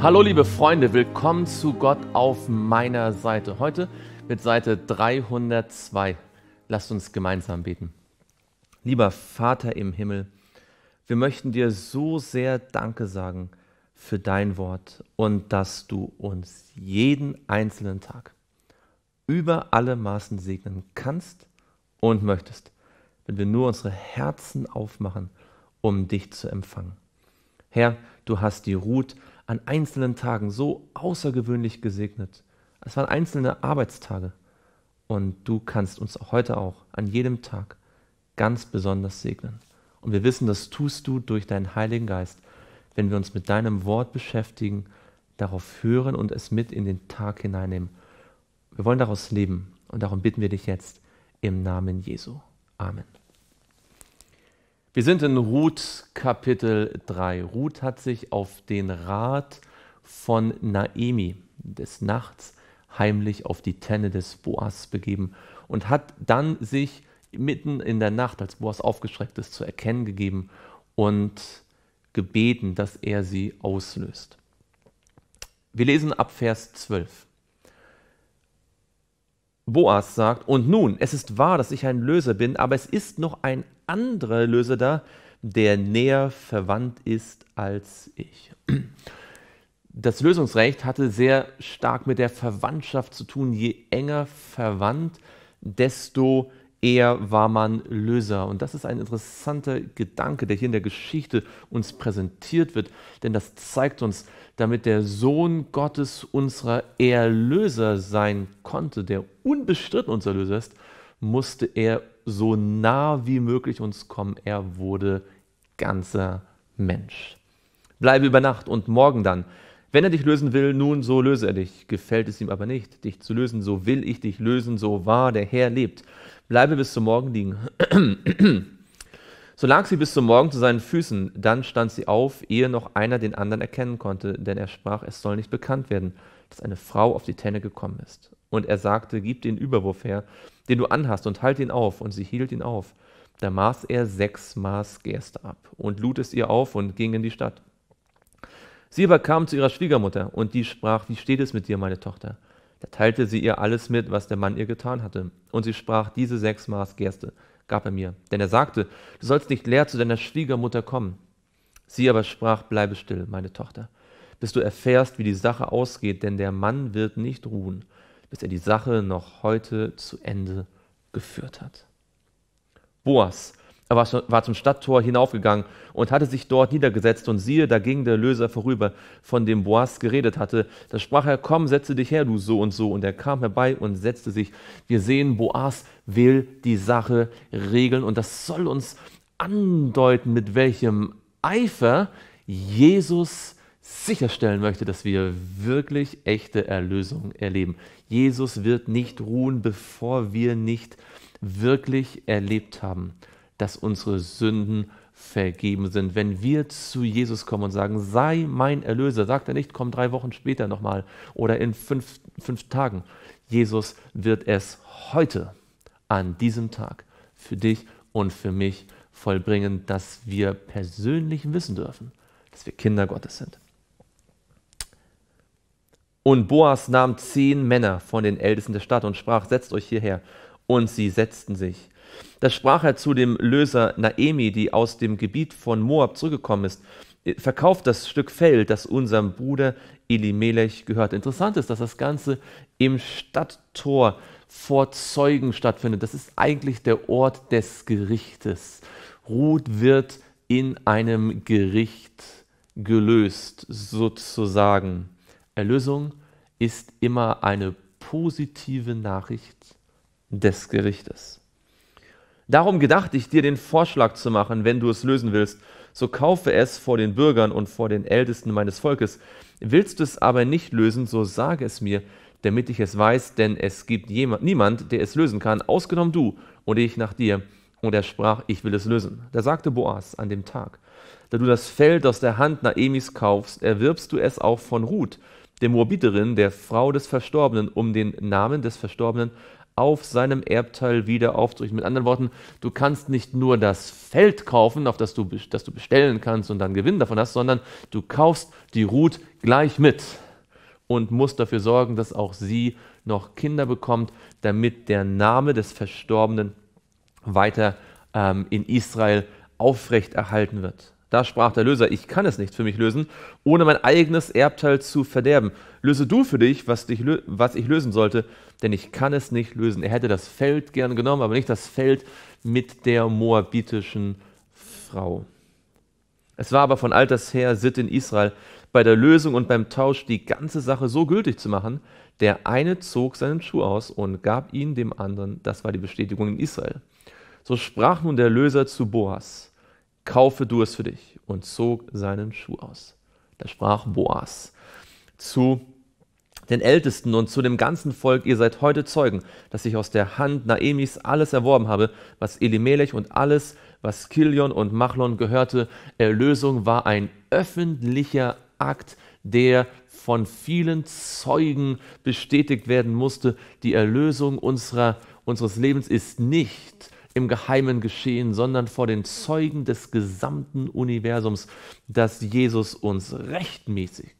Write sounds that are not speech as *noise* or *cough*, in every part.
Hallo liebe Freunde, willkommen zu Gott auf meiner Seite. Heute mit Seite 302. Lasst uns gemeinsam beten. Lieber Vater im Himmel, wir möchten dir so sehr Danke sagen für dein Wort und dass du uns jeden einzelnen Tag über alle Maßen segnen kannst und möchtest, wenn wir nur unsere Herzen aufmachen, um dich zu empfangen. Herr, du hast die Ruth an einzelnen Tagen so außergewöhnlich gesegnet. Es waren einzelne Arbeitstage. Und du kannst uns heute auch an jedem Tag ganz besonders segnen. Und wir wissen, das tust du durch deinen Heiligen Geist, wenn wir uns mit deinem Wort beschäftigen, darauf hören und es mit in den Tag hineinnehmen. Wir wollen daraus leben und darum bitten wir dich jetzt im Namen Jesu. Amen. Wir sind in Ruth Kapitel 3. Ruth hat sich auf den Rat von Naemi des Nachts heimlich auf die Tenne des Boas begeben und hat dann sich mitten in der Nacht, als Boas aufgeschreckt ist, zu erkennen gegeben und gebeten, dass er sie auslöst. Wir lesen ab Vers 12. Boas sagt, und nun, es ist wahr, dass ich ein Löser bin, aber es ist noch ein anderer Löser da, der näher verwandt ist als ich. Das Lösungsrecht hatte sehr stark mit der Verwandtschaft zu tun. Je enger verwandt, desto eher war man Löser. Und das ist ein interessanter Gedanke, der hier in der Geschichte uns präsentiert wird. Denn das zeigt uns, damit der Sohn Gottes unserer Erlöser sein konnte, der unbestritten unser Löser ist, musste er so nah wie möglich uns kommen. Er wurde ganzer Mensch. Bleibe über Nacht und morgen dann. Wenn er dich lösen will, nun so löse er dich. Gefällt es ihm aber nicht, dich zu lösen, so will ich dich lösen, so wahr der Herr lebt. Bleibe bis zum Morgen liegen. *clears throat* So lag sie bis zum Morgen zu seinen Füßen, dann stand sie auf, ehe noch einer den anderen erkennen konnte, denn er sprach, es soll nicht bekannt werden, dass eine Frau auf die Tenne gekommen ist. Und er sagte, gib den Überwurf her den du anhast und halt ihn auf. Und sie hielt ihn auf. Da maß er sechs Maß Gerste ab und lud es ihr auf und ging in die Stadt. Sie aber kam zu ihrer Schwiegermutter und die sprach, wie steht es mit dir, meine Tochter? Da teilte sie ihr alles mit, was der Mann ihr getan hatte. Und sie sprach, diese sechs Maß Gerste gab er mir. Denn er sagte, du sollst nicht leer zu deiner Schwiegermutter kommen. Sie aber sprach, bleibe still, meine Tochter, bis du erfährst, wie die Sache ausgeht, denn der Mann wird nicht ruhen, bis er die Sache noch heute zu Ende geführt hat. Boas, er war, war zum Stadttor hinaufgegangen und hatte sich dort niedergesetzt, und siehe, da ging der Löser vorüber, von dem Boas geredet hatte. Da sprach er, komm, setze dich her, du so und so. Und er kam herbei und setzte sich. Wir sehen, Boas will die Sache regeln, und das soll uns andeuten, mit welchem Eifer Jesus sicherstellen möchte, dass wir wirklich echte Erlösung erleben. Jesus wird nicht ruhen, bevor wir nicht wirklich erlebt haben, dass unsere Sünden vergeben sind. Wenn wir zu Jesus kommen und sagen, sei mein Erlöser, sagt er nicht, komm drei Wochen später nochmal oder in fünf, fünf Tagen. Jesus wird es heute, an diesem Tag, für dich und für mich vollbringen, dass wir persönlich wissen dürfen, dass wir Kinder Gottes sind. Und Boas nahm zehn Männer von den Ältesten der Stadt und sprach, setzt euch hierher. Und sie setzten sich. Da sprach er zu dem Löser Naemi, die aus dem Gebiet von Moab zurückgekommen ist, verkauft das Stück Feld, das unserem Bruder Elimelech gehört. Interessant ist, dass das Ganze im Stadttor vor Zeugen stattfindet. Das ist eigentlich der Ort des Gerichtes. Ruth wird in einem Gericht gelöst, sozusagen. Erlösung ist immer eine positive Nachricht des Gerichtes. Darum gedachte ich dir den Vorschlag zu machen, wenn du es lösen willst, so kaufe es vor den Bürgern und vor den Ältesten meines Volkes. Willst du es aber nicht lösen, so sage es mir, damit ich es weiß, denn es gibt jemand, niemand, der es lösen kann, ausgenommen du und ich nach dir. Und er sprach, ich will es lösen. Da sagte Boas an dem Tag, da du das Feld aus der Hand Naemis kaufst, erwirbst du es auch von Ruth, der Moabiterin, der Frau des Verstorbenen, um den Namen des Verstorbenen auf seinem Erbteil wieder aufzurichten. Mit anderen Worten, du kannst nicht nur das Feld kaufen, auf das du, das du bestellen kannst und dann Gewinn davon hast, sondern du kaufst die Ruth gleich mit und musst dafür sorgen, dass auch sie noch Kinder bekommt, damit der Name des Verstorbenen weiter ähm, in Israel aufrechterhalten wird. Da sprach der Löser, ich kann es nicht für mich lösen, ohne mein eigenes Erbteil zu verderben. Löse du für dich, was, dich, was ich lösen sollte, denn ich kann es nicht lösen. Er hätte das Feld gern genommen, aber nicht das Feld mit der moabitischen Frau. Es war aber von alters her Sitt in Israel, bei der Lösung und beim Tausch die ganze Sache so gültig zu machen, der eine zog seinen Schuh aus und gab ihn dem anderen, das war die Bestätigung in Israel. So sprach nun der Löser zu Boas kaufe du es für dich und zog seinen Schuh aus. Da sprach Boas zu den Ältesten und zu dem ganzen Volk, ihr seid heute Zeugen, dass ich aus der Hand Naemis alles erworben habe, was Elimelech und alles, was Kilion und Machlon gehörte. Erlösung war ein öffentlicher Akt, der von vielen Zeugen bestätigt werden musste. Die Erlösung unserer, unseres Lebens ist nicht im Geheimen geschehen, sondern vor den Zeugen des gesamten Universums, das Jesus uns rechtmäßig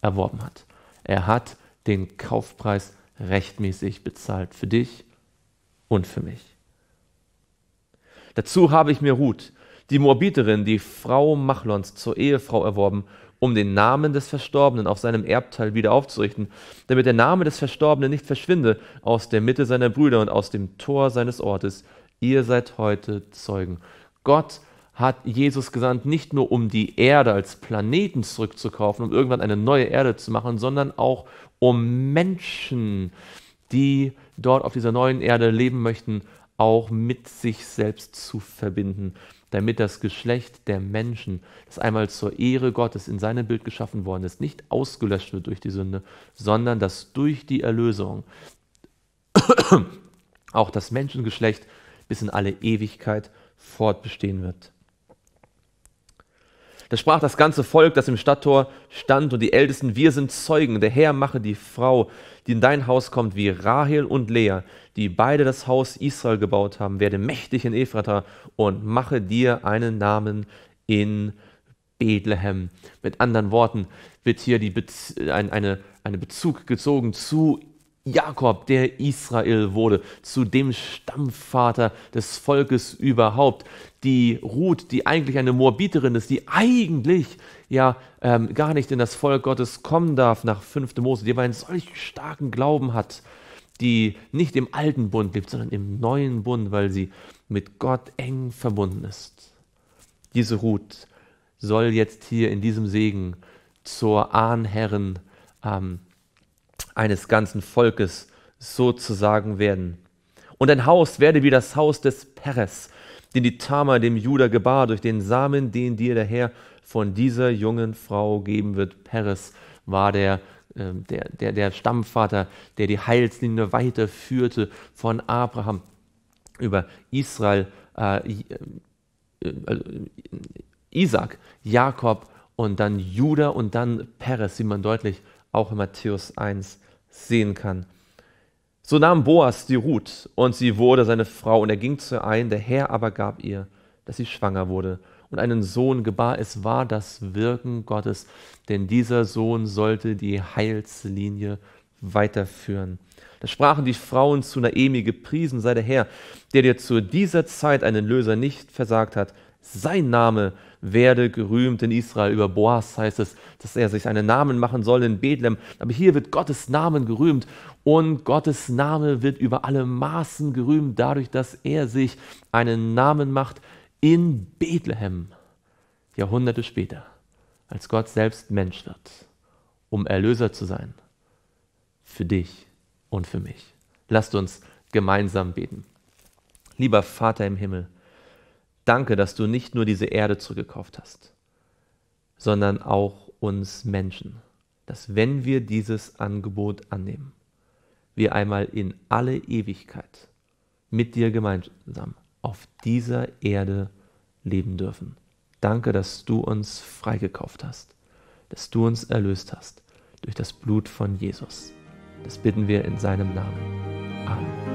erworben hat. Er hat den Kaufpreis rechtmäßig bezahlt für dich und für mich. Dazu habe ich mir Ruth, die Morbiterin, die Frau Machlons, zur Ehefrau erworben, um den Namen des Verstorbenen auf seinem Erbteil wieder aufzurichten, damit der Name des Verstorbenen nicht verschwinde aus der Mitte seiner Brüder und aus dem Tor seines Ortes, Ihr seid heute Zeugen. Gott hat Jesus gesandt, nicht nur um die Erde als Planeten zurückzukaufen, um irgendwann eine neue Erde zu machen, sondern auch um Menschen, die dort auf dieser neuen Erde leben möchten, auch mit sich selbst zu verbinden, damit das Geschlecht der Menschen, das einmal zur Ehre Gottes in seinem Bild geschaffen worden ist, nicht ausgelöscht wird durch die Sünde, sondern dass durch die Erlösung *coughs* auch das Menschengeschlecht bis in alle Ewigkeit fortbestehen wird. Da sprach das ganze Volk, das im Stadttor stand, und die Ältesten, wir sind Zeugen, der Herr mache die Frau, die in dein Haus kommt, wie Rahel und Lea, die beide das Haus Israel gebaut haben, werde mächtig in Ephrata und mache dir einen Namen in Bethlehem. Mit anderen Worten wird hier Bez ein, eine, eine Bezug gezogen zu Jakob, der Israel wurde, zu dem Stammvater des Volkes überhaupt. Die Ruth, die eigentlich eine Moabiterin ist, die eigentlich ja ähm, gar nicht in das Volk Gottes kommen darf nach 5. Mose, die aber einen solch starken Glauben hat, die nicht im alten Bund lebt, sondern im neuen Bund, weil sie mit Gott eng verbunden ist. Diese Ruth soll jetzt hier in diesem Segen zur Ahnherrin. ähm, eines ganzen Volkes sozusagen werden. Und dein Haus werde wie das Haus des Peres, den die Tama dem Juda gebar, durch den Samen, den dir der Herr von dieser jungen Frau geben wird. Peres war der, äh, der, der, der Stammvater, der die Heilslinie weiterführte von Abraham über Israel, äh, äh, also, Isaac, Jakob und dann Juda und dann Peres, sieht man deutlich, auch in Matthäus 1 sehen kann. So nahm Boas die Ruth, und sie wurde seine Frau, und er ging zu ihr ein, der Herr aber gab ihr, dass sie schwanger wurde und einen Sohn gebar. Es war das Wirken Gottes, denn dieser Sohn sollte die Heilslinie weiterführen. Da sprachen die Frauen zu Naemi, gepriesen sei der Herr, der dir zu dieser Zeit einen Löser nicht versagt hat, sein Name werde gerühmt in Israel. Über Boas heißt es, dass er sich einen Namen machen soll in Bethlehem. Aber hier wird Gottes Namen gerühmt und Gottes Name wird über alle Maßen gerühmt, dadurch, dass er sich einen Namen macht in Bethlehem. Jahrhunderte später, als Gott selbst Mensch wird, um Erlöser zu sein. Für dich und für mich. Lasst uns gemeinsam beten. Lieber Vater im Himmel, Danke, dass du nicht nur diese Erde zurückgekauft hast, sondern auch uns Menschen, dass wenn wir dieses Angebot annehmen, wir einmal in alle Ewigkeit mit dir gemeinsam auf dieser Erde leben dürfen. Danke, dass du uns freigekauft hast, dass du uns erlöst hast durch das Blut von Jesus. Das bitten wir in seinem Namen. Amen.